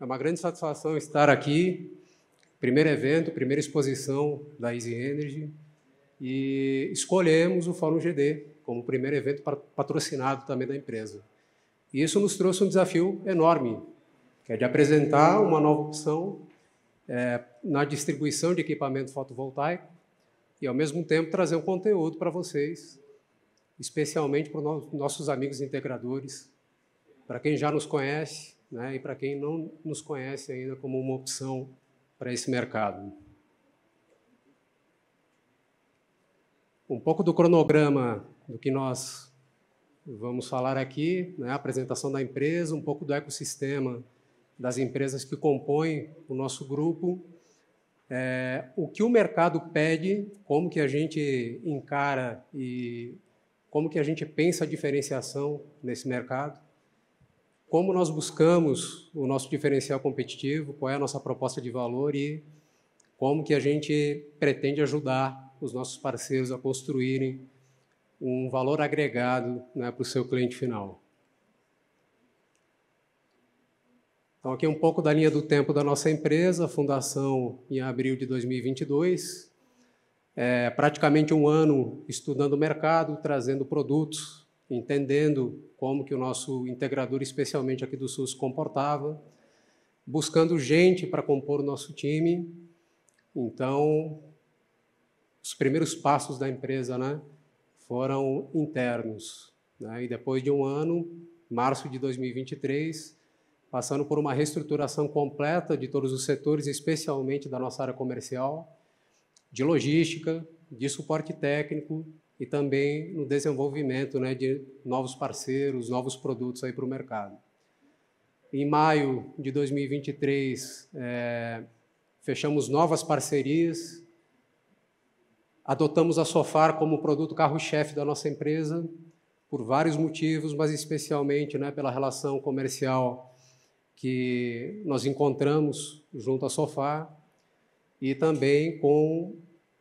É uma grande satisfação estar aqui. Primeiro evento, primeira exposição da Easy Energy. E escolhemos o Fórum GD como primeiro evento patrocinado também da empresa. E isso nos trouxe um desafio enorme, que é de apresentar uma nova opção é, na distribuição de equipamento fotovoltaico e, ao mesmo tempo, trazer um conteúdo para vocês, especialmente para os nossos amigos integradores, para quem já nos conhece né? e para quem não nos conhece ainda como uma opção para esse mercado. Um pouco do cronograma do que nós vamos falar aqui, né? a apresentação da empresa, um pouco do ecossistema das empresas que compõem o nosso grupo, é, o que o mercado pede, como que a gente encara e como que a gente pensa a diferenciação nesse mercado, como nós buscamos o nosso diferencial competitivo, qual é a nossa proposta de valor e como que a gente pretende ajudar os nossos parceiros a construírem um valor agregado né, para o seu cliente final. Então, aqui é um pouco da linha do tempo da nossa empresa, fundação em abril de 2022. É, praticamente um ano estudando o mercado, trazendo produtos entendendo como que o nosso integrador, especialmente aqui do Sul, se comportava, buscando gente para compor o nosso time. Então, os primeiros passos da empresa né, foram internos. Né? E depois de um ano, março de 2023, passando por uma reestruturação completa de todos os setores, especialmente da nossa área comercial, de logística, de suporte técnico, e também no desenvolvimento né, de novos parceiros, novos produtos aí para o mercado. Em maio de 2023, é, eh, fechamos novas parcerias, adotamos a Sofar como produto carro-chefe da nossa empresa, por vários motivos, mas especialmente né, pela relação comercial que nós encontramos junto à Sofar e também com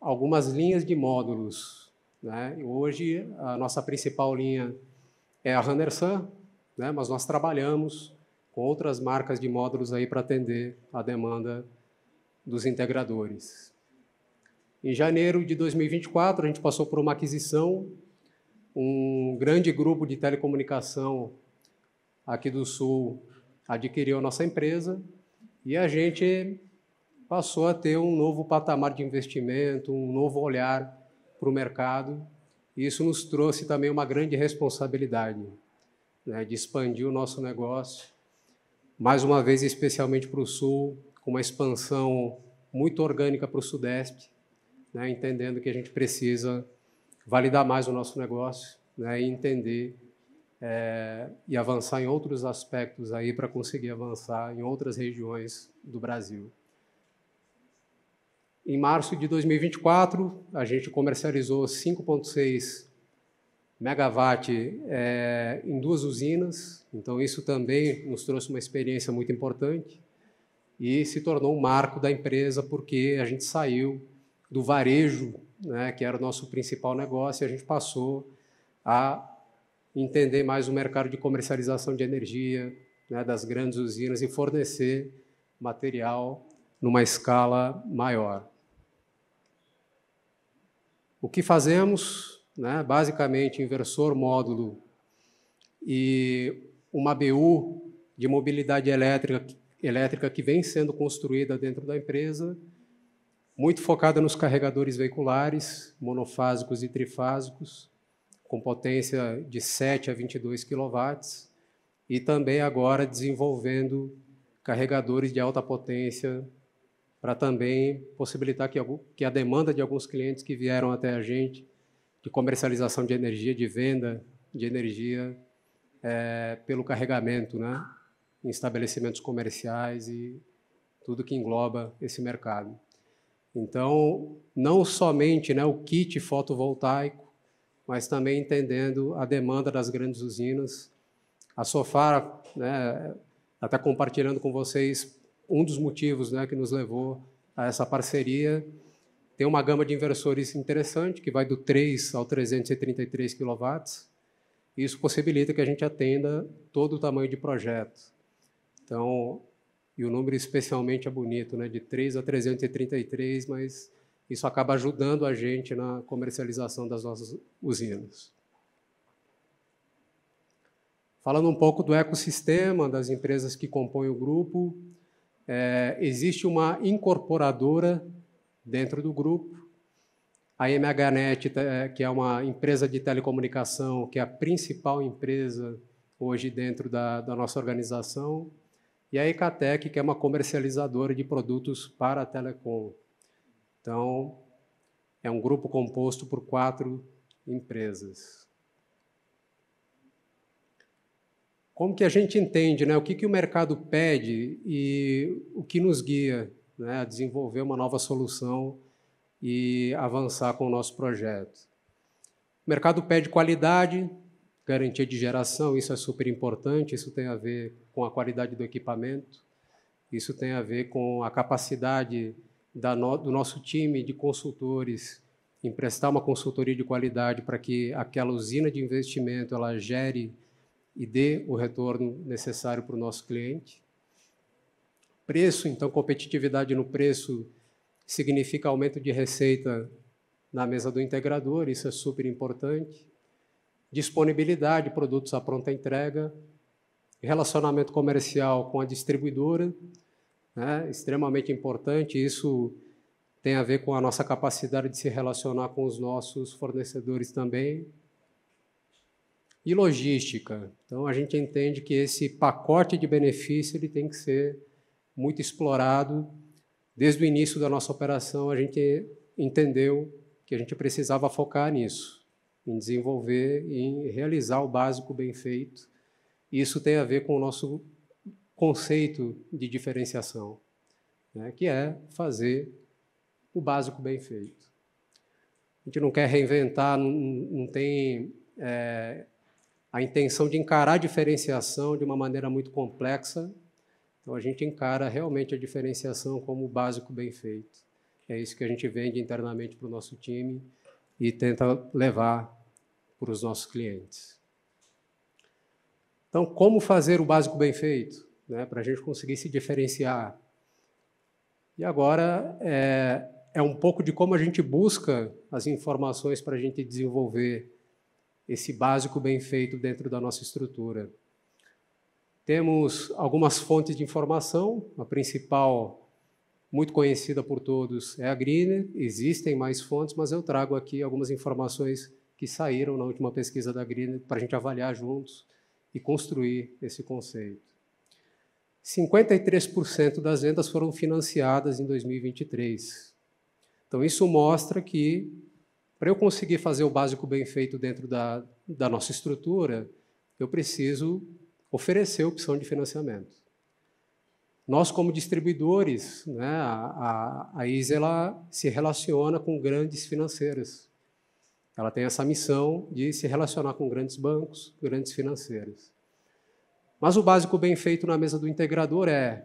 algumas linhas de módulos né? Hoje, a nossa principal linha é a Hunter né? mas nós trabalhamos com outras marcas de módulos aí para atender a demanda dos integradores. Em janeiro de 2024, a gente passou por uma aquisição, um grande grupo de telecomunicação aqui do Sul adquiriu a nossa empresa e a gente passou a ter um novo patamar de investimento, um novo olhar para o mercado. E isso nos trouxe também uma grande responsabilidade né, de expandir o nosso negócio, mais uma vez, especialmente para o Sul, com uma expansão muito orgânica para o Sudeste, né, entendendo que a gente precisa validar mais o nosso negócio né, e entender é, e avançar em outros aspectos aí para conseguir avançar em outras regiões do Brasil. Em março de 2024, a gente comercializou 5,6 megawatt é, em duas usinas, então isso também nos trouxe uma experiência muito importante e se tornou um marco da empresa porque a gente saiu do varejo, né, que era o nosso principal negócio, e a gente passou a entender mais o mercado de comercialização de energia né, das grandes usinas e fornecer material numa escala maior. O que fazemos? Né? Basicamente, inversor módulo e uma BU de mobilidade elétrica, elétrica que vem sendo construída dentro da empresa, muito focada nos carregadores veiculares, monofásicos e trifásicos, com potência de 7 a 22 kW, e também agora desenvolvendo carregadores de alta potência para também possibilitar que, que a demanda de alguns clientes que vieram até a gente de comercialização de energia, de venda de energia é, pelo carregamento, né, em estabelecimentos comerciais e tudo que engloba esse mercado. Então, não somente né, o kit fotovoltaico, mas também entendendo a demanda das grandes usinas. A Sofara né, tá compartilhando com vocês um dos motivos né, que nos levou a essa parceria. Tem uma gama de inversores interessante, que vai do 3 ao 333 kW. Isso possibilita que a gente atenda todo o tamanho de projeto. Então, e o número especialmente é bonito, né, de 3 a 333, mas isso acaba ajudando a gente na comercialização das nossas usinas. Falando um pouco do ecossistema das empresas que compõem o grupo, é, existe uma incorporadora dentro do grupo. A MHNet, é, que é uma empresa de telecomunicação, que é a principal empresa hoje dentro da, da nossa organização, e a Ecatec, que é uma comercializadora de produtos para a telecom. Então, é um grupo composto por quatro empresas. como que a gente entende né, o que, que o mercado pede e o que nos guia né, a desenvolver uma nova solução e avançar com o nosso projeto. O mercado pede qualidade, garantia de geração, isso é super importante, isso tem a ver com a qualidade do equipamento, isso tem a ver com a capacidade no, do nosso time de consultores emprestar uma consultoria de qualidade para que aquela usina de investimento ela gere e dê o retorno necessário para o nosso cliente. Preço, então, competitividade no preço significa aumento de receita na mesa do integrador, isso é super importante. Disponibilidade, produtos à pronta entrega. Relacionamento comercial com a distribuidora, né? extremamente importante. Isso tem a ver com a nossa capacidade de se relacionar com os nossos fornecedores também e logística. Então, a gente entende que esse pacote de benefício ele tem que ser muito explorado. Desde o início da nossa operação, a gente entendeu que a gente precisava focar nisso, em desenvolver e em realizar o básico bem feito. Isso tem a ver com o nosso conceito de diferenciação, né, que é fazer o básico bem feito. A gente não quer reinventar, não, não tem é, a intenção de encarar a diferenciação de uma maneira muito complexa. Então, a gente encara realmente a diferenciação como o básico bem feito. É isso que a gente vende internamente para o nosso time e tenta levar para os nossos clientes. Então, como fazer o básico bem feito, né, para a gente conseguir se diferenciar? E agora é, é um pouco de como a gente busca as informações para a gente desenvolver esse básico bem feito dentro da nossa estrutura. Temos algumas fontes de informação, a principal, muito conhecida por todos, é a Greener. Existem mais fontes, mas eu trago aqui algumas informações que saíram na última pesquisa da Greener para a gente avaliar juntos e construir esse conceito. 53% das vendas foram financiadas em 2023. Então, isso mostra que para eu conseguir fazer o básico bem feito dentro da, da nossa estrutura, eu preciso oferecer opção de financiamento. Nós, como distribuidores, né, a, a, ela se relaciona com grandes financeiras. Ela tem essa missão de se relacionar com grandes bancos, grandes financeiras. Mas o básico bem feito na mesa do integrador é,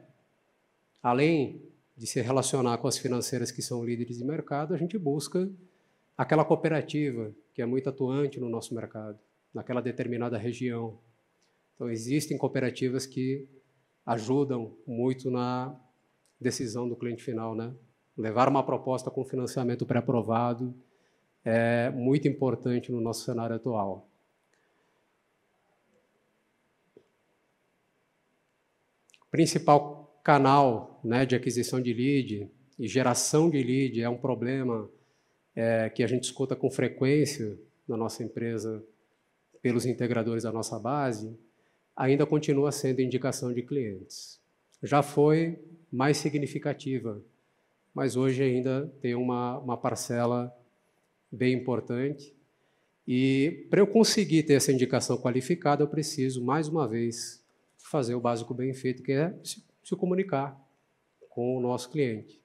além de se relacionar com as financeiras que são líderes de mercado, a gente busca aquela cooperativa que é muito atuante no nosso mercado, naquela determinada região. Então, existem cooperativas que ajudam muito na decisão do cliente final, né? Levar uma proposta com financiamento pré-aprovado é muito importante no nosso cenário atual. Principal canal né, de aquisição de lead e geração de lead é um problema é, que a gente escuta com frequência na nossa empresa pelos integradores da nossa base, ainda continua sendo indicação de clientes. Já foi mais significativa, mas hoje ainda tem uma, uma parcela bem importante. E para eu conseguir ter essa indicação qualificada, eu preciso, mais uma vez, fazer o básico bem feito, que é se, se comunicar com o nosso cliente,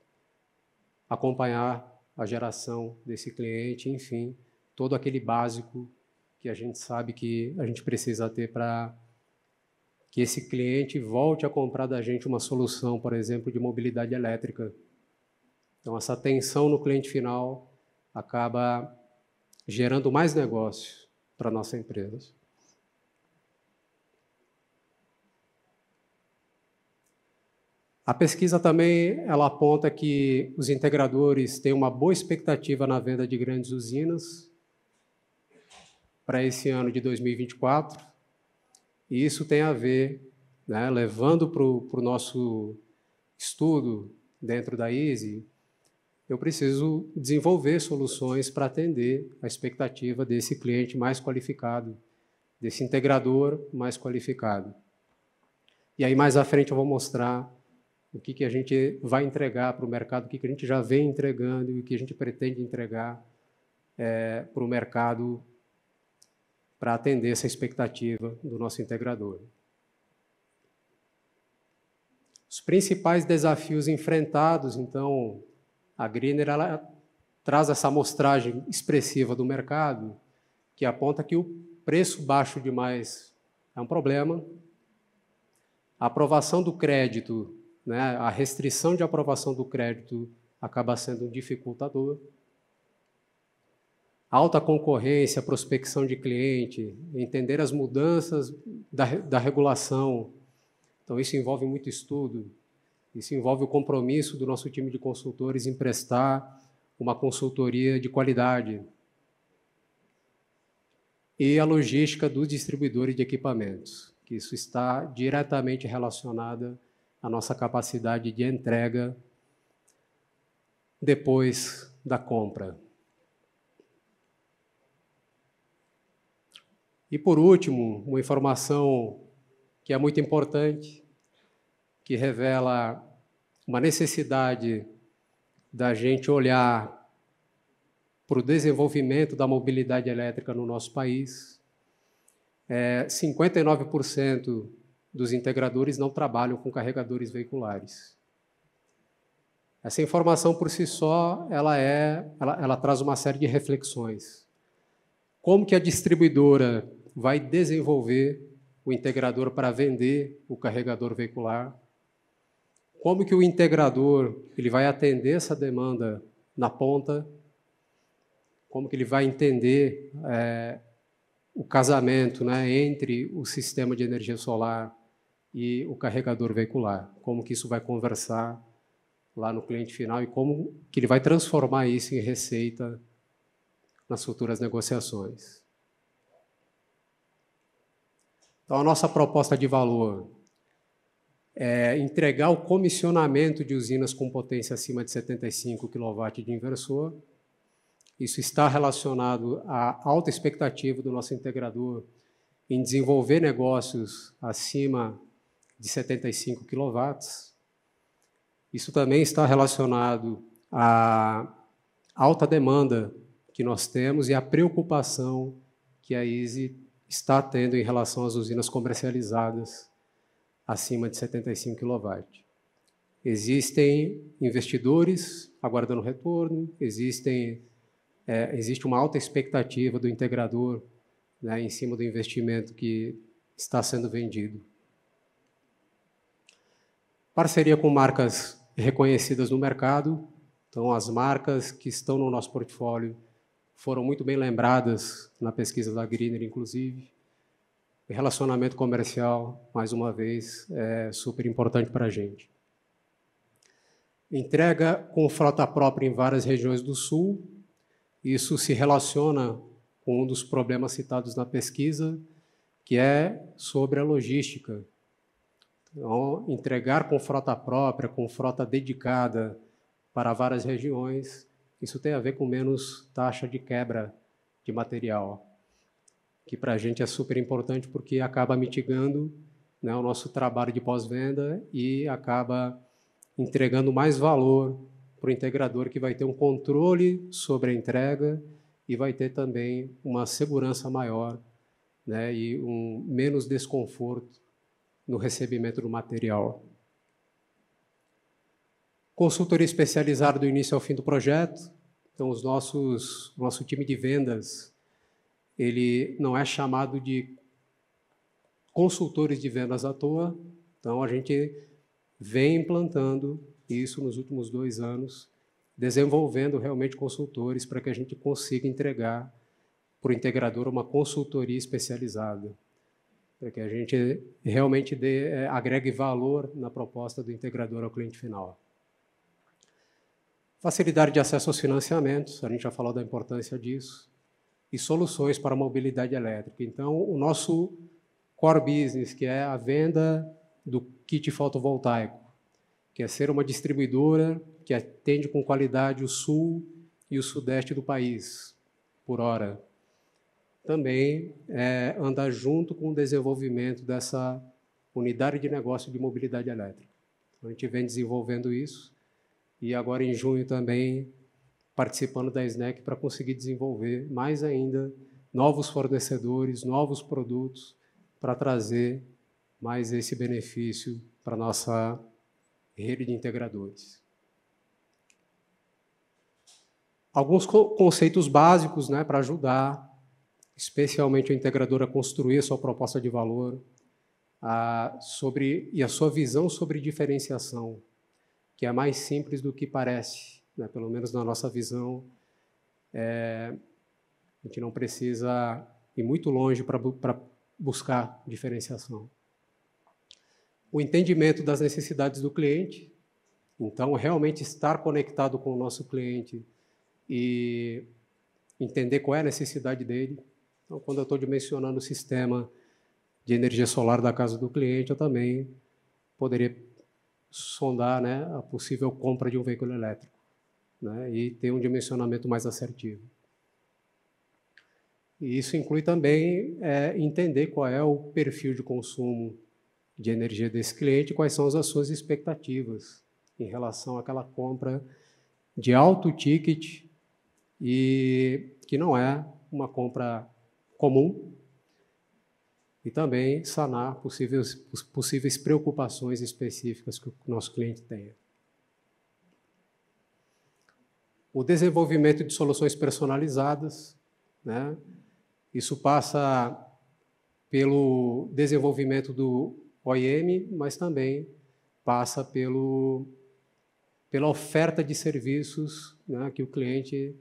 acompanhar a geração desse cliente, enfim, todo aquele básico que a gente sabe que a gente precisa ter para que esse cliente volte a comprar da gente uma solução, por exemplo, de mobilidade elétrica. Então, essa tensão no cliente final acaba gerando mais negócios para nossa empresa. A pesquisa também ela aponta que os integradores têm uma boa expectativa na venda de grandes usinas para esse ano de 2024, e isso tem a ver, né, levando para o nosso estudo dentro da ISE, eu preciso desenvolver soluções para atender a expectativa desse cliente mais qualificado, desse integrador mais qualificado. E aí mais à frente eu vou mostrar o que, que a gente vai entregar para o mercado, o que, que a gente já vem entregando e o que a gente pretende entregar é, para o mercado para atender essa expectativa do nosso integrador. Os principais desafios enfrentados, então, a Greener ela traz essa amostragem expressiva do mercado que aponta que o preço baixo demais é um problema. A aprovação do crédito né? A restrição de aprovação do crédito acaba sendo um dificultador. Alta concorrência, prospecção de cliente, entender as mudanças da, da regulação. Então, isso envolve muito estudo, isso envolve o compromisso do nosso time de consultores em prestar uma consultoria de qualidade. E a logística dos distribuidores de equipamentos, que isso está diretamente relacionada a nossa capacidade de entrega depois da compra. E por último, uma informação que é muito importante, que revela uma necessidade da gente olhar para o desenvolvimento da mobilidade elétrica no nosso país. É, 59% dos integradores não trabalham com carregadores veiculares. Essa informação por si só, ela é, ela, ela traz uma série de reflexões. Como que a distribuidora vai desenvolver o integrador para vender o carregador veicular? Como que o integrador ele vai atender essa demanda na ponta? Como que ele vai entender é, o casamento né, entre o sistema de energia solar e o carregador veicular, como que isso vai conversar lá no cliente final e como que ele vai transformar isso em receita nas futuras negociações. Então a nossa proposta de valor é entregar o comissionamento de usinas com potência acima de 75 kW de inversor. Isso está relacionado à alta expectativa do nosso integrador em desenvolver negócios acima de 75 kW. Isso também está relacionado à alta demanda que nós temos e à preocupação que a ISE está tendo em relação às usinas comercializadas acima de 75 kW. Existem investidores aguardando retorno, existem, é, existe uma alta expectativa do integrador né, em cima do investimento que está sendo vendido. Parceria com marcas reconhecidas no mercado. Então, as marcas que estão no nosso portfólio foram muito bem lembradas na pesquisa da Greener, inclusive. Relacionamento comercial, mais uma vez, é super importante para a gente. Entrega com frota própria em várias regiões do Sul. Isso se relaciona com um dos problemas citados na pesquisa, que é sobre a logística. Então, entregar com frota própria, com frota dedicada para várias regiões, isso tem a ver com menos taxa de quebra de material, que para a gente é super importante porque acaba mitigando né, o nosso trabalho de pós-venda e acaba entregando mais valor para o integrador, que vai ter um controle sobre a entrega e vai ter também uma segurança maior né, e um menos desconforto no recebimento do material. Consultoria especializada do início ao fim do projeto. Então, os nossos, o nosso time de vendas, ele não é chamado de consultores de vendas à toa. Então, a gente vem implantando isso nos últimos dois anos, desenvolvendo realmente consultores para que a gente consiga entregar para o integrador uma consultoria especializada para que a gente realmente dê, é, agregue valor na proposta do integrador ao cliente final. Facilidade de acesso aos financiamentos, a gente já falou da importância disso, e soluções para a mobilidade elétrica. Então, o nosso core business, que é a venda do kit fotovoltaico, que é ser uma distribuidora que atende com qualidade o sul e o sudeste do país, por hora também é, andar junto com o desenvolvimento dessa unidade de negócio de mobilidade elétrica. Então, a gente vem desenvolvendo isso e agora em junho também participando da SNEC para conseguir desenvolver mais ainda novos fornecedores, novos produtos para trazer mais esse benefício para nossa rede de integradores. Alguns conceitos básicos né, para ajudar especialmente a integradora construir a sua proposta de valor, a, sobre e a sua visão sobre diferenciação, que é mais simples do que parece, né? pelo menos na nossa visão. É, a gente não precisa ir muito longe para buscar diferenciação. O entendimento das necessidades do cliente, então, realmente estar conectado com o nosso cliente e entender qual é a necessidade dele, então, quando eu estou dimensionando o sistema de energia solar da casa do cliente, eu também poderia sondar né, a possível compra de um veículo elétrico né, e ter um dimensionamento mais assertivo. E isso inclui também é, entender qual é o perfil de consumo de energia desse cliente, quais são as suas expectativas em relação àquela compra de alto ticket e que não é uma compra comum e também sanar possíveis, possíveis preocupações específicas que o nosso cliente tenha. O desenvolvimento de soluções personalizadas, né? isso passa pelo desenvolvimento do OIM, mas também passa pelo, pela oferta de serviços né, que o cliente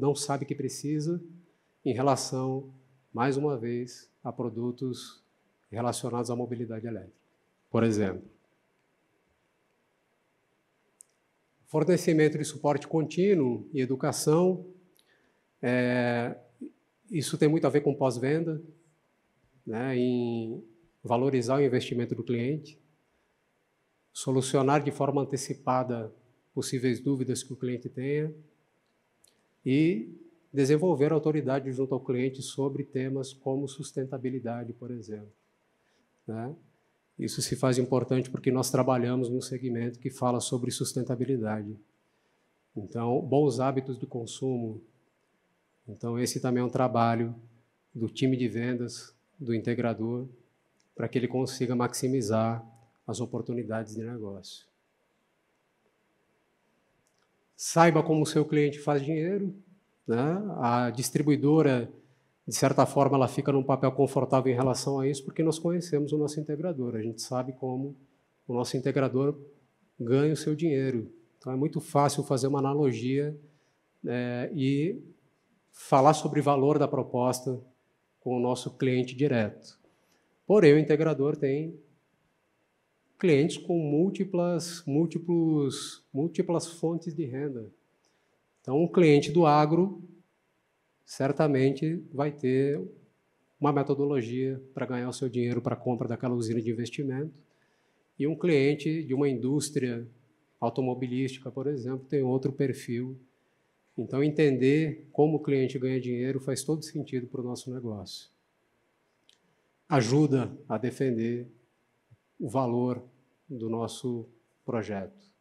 não sabe que precisa em relação, mais uma vez, a produtos relacionados à mobilidade elétrica. Por exemplo, fornecimento de suporte contínuo e educação. É, isso tem muito a ver com pós-venda, né, em valorizar o investimento do cliente, solucionar de forma antecipada possíveis dúvidas que o cliente tenha e desenvolver autoridade junto ao cliente sobre temas como sustentabilidade, por exemplo. Né? Isso se faz importante porque nós trabalhamos num segmento que fala sobre sustentabilidade. Então, bons hábitos de consumo. Então, esse também é um trabalho do time de vendas, do integrador, para que ele consiga maximizar as oportunidades de negócio. Saiba como o seu cliente faz dinheiro né? A distribuidora, de certa forma, ela fica num papel confortável em relação a isso, porque nós conhecemos o nosso integrador, a gente sabe como o nosso integrador ganha o seu dinheiro. Então é muito fácil fazer uma analogia né, e falar sobre o valor da proposta com o nosso cliente direto. Porém, o integrador tem clientes com múltiplas, múltiplos, múltiplas fontes de renda. Então, um cliente do agro certamente vai ter uma metodologia para ganhar o seu dinheiro para a compra daquela usina de investimento, e um cliente de uma indústria automobilística, por exemplo, tem outro perfil. Então, entender como o cliente ganha dinheiro faz todo sentido para o nosso negócio. Ajuda a defender o valor do nosso projeto.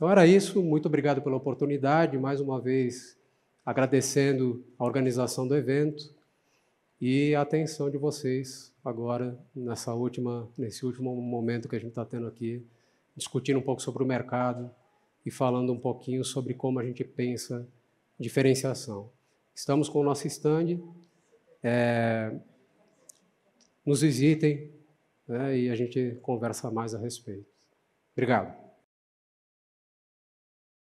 Então era isso, muito obrigado pela oportunidade, mais uma vez agradecendo a organização do evento e a atenção de vocês agora nessa última, nesse último momento que a gente está tendo aqui, discutindo um pouco sobre o mercado e falando um pouquinho sobre como a gente pensa diferenciação. Estamos com o nosso stand, é, nos visitem né, e a gente conversa mais a respeito. Obrigado.